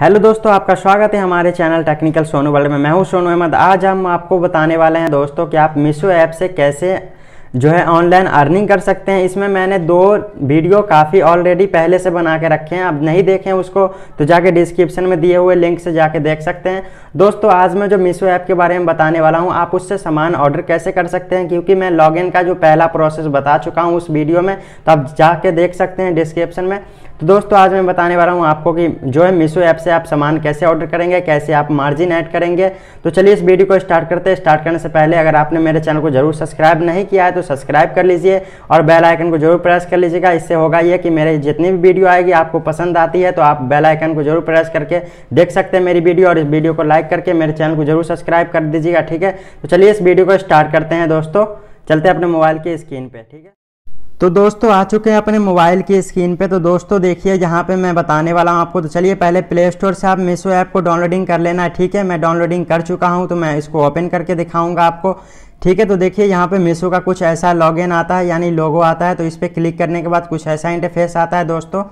hello दोस्तों आपका स्वागत है हमारे चैनल टेक्निकल सोनू वर्ल्ड में मैं हूं सोनू अहमद आज हम आपको बताने वाले हैं दोस्तों कि आप मीशो ऐप से कैसे जो है ऑनलाइन अर्निंग कर सकते हैं इसमें मैंने दो वीडियो काफ़ी ऑलरेडी पहले से बना के रखे हैं अब नहीं देखें उसको तो जाके डिस्क्रिप्शन में दिए हुए लिंक से जाके देख सकते हैं दोस्तों आज मैं जो मीशो ऐप के बारे में बताने वाला हूँ आप उससे सामान ऑर्डर कैसे कर सकते हैं क्योंकि मैं लॉगिन का जो पहला प्रोसेस बता चुका हूँ उस वीडियो में तो आप जाके देख सकते हैं डिस्क्रिप्शन में तो दोस्तों आज मैं बताने वाला हूँ आपको कि जो है मीशो ऐप से आप सामान कैसे ऑर्डर करेंगे कैसे आप मार्जिन ऐड करेंगे तो चलिए इस वीडियो को स्टार्ट करते हैं स्टार्ट करने से पहले अगर आपने मेरे चैनल को जरूर सब्सक्राइब नहीं किया है तो सब्सक्राइब कर लीजिए और बेल आइकन को जरूर प्रेस कर लीजिएगा इससे होगा ये कि मेरे जितनी भी वीडियो आएगी आपको पसंद आती है तो आप बेल आइकन को जरूर प्रेस करके देख सकते हैं मेरी वीडियो और इस वीडियो को लाइक करके मेरे चैनल को जरूर सब्सक्राइब कर दीजिएगा ठीक है तो चलिए इस वीडियो को स्टार्ट करते हैं दोस्तों चलते हैं अपने मोबाइल की स्क्रीन पर ठीक है तो दोस्तों आ चुके हैं अपने मोबाइल की स्क्रीन पे तो दोस्तों देखिए यहाँ पे मैं बताने वाला हूँ आपको तो चलिए पहले प्ले स्टोर से आप मीशो ऐप को डाउनलोडिंग कर लेना ठीक है मैं डाउनलोडिंग कर चुका हूँ तो मैं इसको ओपन करके दिखाऊंगा आपको ठीक है तो देखिए यहाँ पे मीशो का कुछ ऐसा लॉगिन आता है यानी लोगो आता है तो इस पर क्लिक करने के बाद कुछ ऐसा इंटरफेस आता है दोस्तों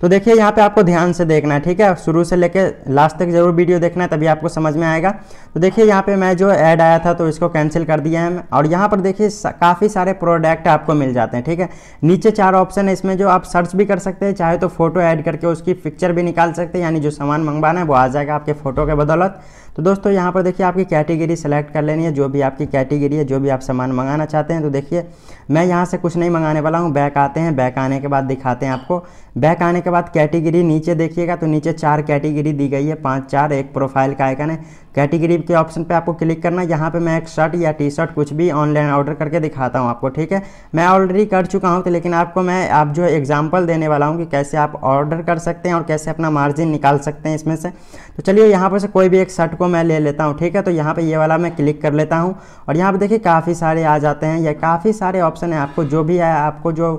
तो देखिए यहाँ पे आपको ध्यान से देखना है ठीक है शुरू से लेके लास्ट तक जरूर वीडियो देखना है तभी आपको समझ में आएगा तो देखिए यहाँ पे मैं जो ऐड आया था तो इसको कैंसिल कर दिया है और यहाँ पर देखिए काफ़ी सारे प्रोडक्ट आपको मिल जाते हैं ठीक है नीचे चार ऑप्शन है इसमें जो आप सर्च भी कर सकते हैं चाहे तो फोटो ऐड करके उसकी पिक्चर भी निकाल सकते हैं यानी जो सामान मंगवाना है वो आ जाएगा आपके फ़ोटो के बदौलत तो दोस्तों यहाँ पर देखिए आपकी कैटेगरी सेलेक्ट कर लेनी है जो भी आपकी कैटेगरी है जो भी आप सामान मंगाना चाहते हैं तो देखिए मैं यहाँ से कुछ नहीं मंगाने वाला हूँ बैक आते हैं बैक आने के बाद दिखाते हैं आपको बैक आने के उसके बाद कैटेगरी नीचे देखिएगा तो नीचे चार कैटेगरी दी गई है पाँच चार एक प्रोफाइल का आइकन है कैटेगरी के ऑप्शन पे आपको क्लिक करना है यहाँ पे मैं एक शर्ट या टी शर्ट कुछ भी ऑनलाइन ऑर्डर करके दिखाता हूँ आपको ठीक है मैं ऑलरेडी कर चुका हूँ तो लेकिन आपको मैं आप जो है एग्जाम्पल देने वाला हूँ कि कैसे आप ऑर्डर कर सकते हैं और कैसे अपना मार्जिन निकाल सकते हैं इसमें से तो चलिए यहाँ पर से कोई भी एक शर्ट को मैं ले लेता हूँ ठीक है तो यहाँ पर ये वाला मैं क्लिक कर लेता हूँ और यहाँ पर देखिए काफ़ी सारे आ जाते हैं या काफ़ी सारे ऑप्शन हैं आपको जो भी है आपको जो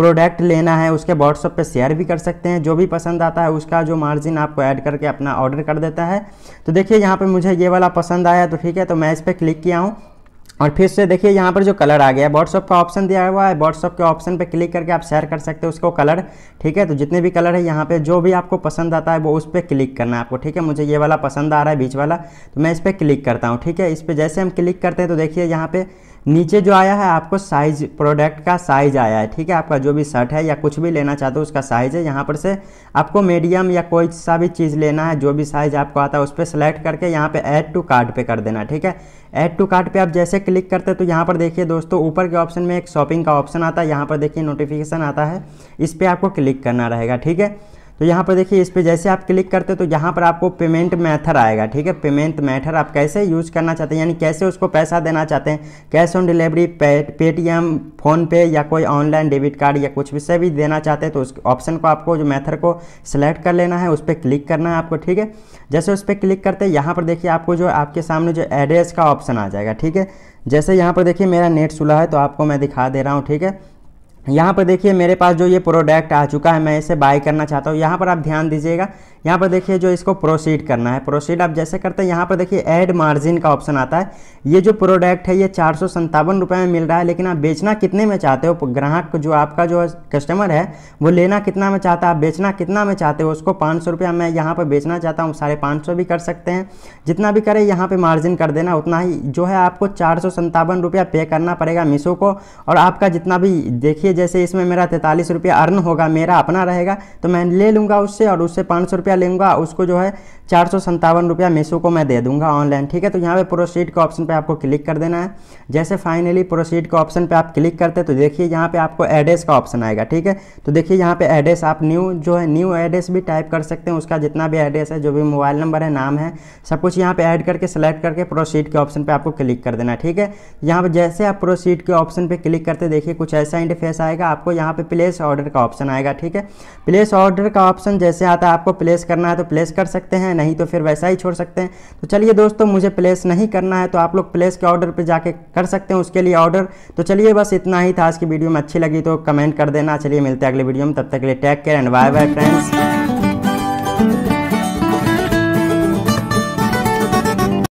प्रोडक्ट लेना है उसके व्हाट्सअप पे शेयर भी कर सकते हैं जो भी पसंद आता है उसका जो मार्जिन आपको ऐड करके अपना ऑर्डर कर देता है तो देखिए यहाँ पे मुझे ये वाला पसंद आया तो ठीक है तो मैं इस पर क्लिक किया हूँ और फिर से देखिए यहाँ पर जो कलर आ गया है व्हाट्सअप का ऑप्शन दिया हुआ है व्हाट्सअप के ऑप्शन पे क्लिक करके आप शेयर कर सकते हो उसको कलर ठीक है तो जितने भी कलर है यहाँ पे जो भी आपको पसंद आता है वो उस पर क्लिक करना है आपको ठीक है मुझे ये वाला पसंद आ रहा है बीच वाला तो मैं इस पर क्लिक करता हूँ ठीक है इस पर जैसे हम क्लिक करते हैं तो देखिए यहाँ पर नीचे जो आया है आपको साइज प्रोडक्ट का साइज आया है ठीक है आपका जो भी शर्ट है या कुछ भी लेना चाहते हो उसका साइज है यहाँ पर से आपको मीडियम या कोई सा भी चीज़ लेना है जो भी साइज आपको आता है उस पर सेलेक्ट करके यहाँ पे ऐड टू कार्ट पे कर देना ठीक है ऐड टू कार्ट पे आप जैसे क्लिक करते तो यहाँ पर देखिए दोस्तों ऊपर के ऑप्शन में एक शॉपिंग का ऑप्शन आता है यहाँ पर देखिए नोटिफिकेशन आता है इस पर आपको क्लिक करना रहेगा ठीक है तो यहाँ पर देखिए इस पर जैसे आप क्लिक करते तो यहाँ पर आपको पेमेंट मैथड आएगा ठीक है पेमेंट मैथड आप कैसे यूज़ करना चाहते हैं यानी कैसे उसको पैसा देना चाहते हैं cash on delivery Paytm PhonePe या कोई ऑनलाइन डेबिट कार्ड या कुछ भी से भी देना चाहते हैं तो उस ऑप्शन को आपको जो मैथड को सिलेक्ट कर लेना है उस पर क्लिक करना है आपको ठीक है जैसे उस पर क्लिक करते हैं यहाँ पर देखिए आपको जो आपके सामने जो एड्रेस का ऑप्शन आ जाएगा ठीक है जैसे यहाँ पर देखिए मेरा नेट सुला है तो आपको मैं दिखा दे रहा हूँ ठीक है यहाँ पर देखिए मेरे पास जो ये प्रोडक्ट आ चुका है मैं इसे बाय करना चाहता हूँ यहाँ पर आप ध्यान दीजिएगा यहाँ पर देखिए जो इसको प्रोसीड करना है प्रोसीड आप जैसे करते हैं यहाँ पर देखिए ऐड मार्जिन का ऑप्शन आता है ये जो प्रोडक्ट है ये चार सौ में मिल रहा है लेकिन आप बेचना कितने में चाहते हो ग्राहक जो आपका जो कस्टमर है वो लेना कितना में चाहता है आप बेचना कितना में चाहते हो उसको पाँच सौ मैं यहाँ पर बेचना चाहता हूँ साढ़े पाँच सौ भी कर सकते हैं जितना भी करें यहाँ पर मार्जिन कर देना उतना ही जो है आपको चार सौ पे करना पड़ेगा मीशो को और आपका जितना भी देखिए जैसे इसमें मेरा तैंतालीस रुपया अर्न होगा मेरा अपना रहेगा तो मैं ले लूँगा उससे और उससे पाँच सौ रुपया लूँगा उसको जो है चार सौ संतावन रुपया मेसो को मैं दे दूँगा ऑनलाइन ठीक है तो यहाँ पे प्रोसीड के ऑप्शन पे आपको क्लिक कर देना है जैसे फाइनली प्रोसीड के ऑप्शन पे आप क्लिक करते हैं तो देखिए यहाँ पर आपको एड्रेस का ऑप्शन आएगा ठीक है तो देखिए यहाँ पे एड्रेस आप न्यू जो है न्यू एड्रेस भी टाइप कर सकते हैं उसका जितना भी एड्रेस है जो भी मोबाइल नंबर है नाम है सब कुछ यहाँ पर ऐड करके सेलेक्ट करके प्रोसीड के ऑप्शन पर आपको क्लिक कर देना ठीक है यहाँ पर जैसे आप प्रोसीड के ऑप्शन पर क्लिक करते देखिए कुछ ऐसा इंटरफेस आएगा आपको यहाँ पे प्लेस ऑर्डर का ऑप्शन आएगा ठीक है प्लेस ऑर्डर का ऑप्शन जैसे आता है आपको प्लेस करना है तो प्लेस कर सकते हैं नहीं तो फिर वैसा ही छोड़ सकते हैं तो चलिए दोस्तों मुझे प्लेस नहीं करना है तो आप लोग प्लेस के ऑर्डर पर जाके कर सकते हैं उसके लिए ऑर्डर तो चलिए बस इतना ही था आज की वीडियो में अच्छी लगी तो कमेंट कर देना चलिए मिलते हैं अगले वीडियो में तब तक के लिए take care and bye bye friends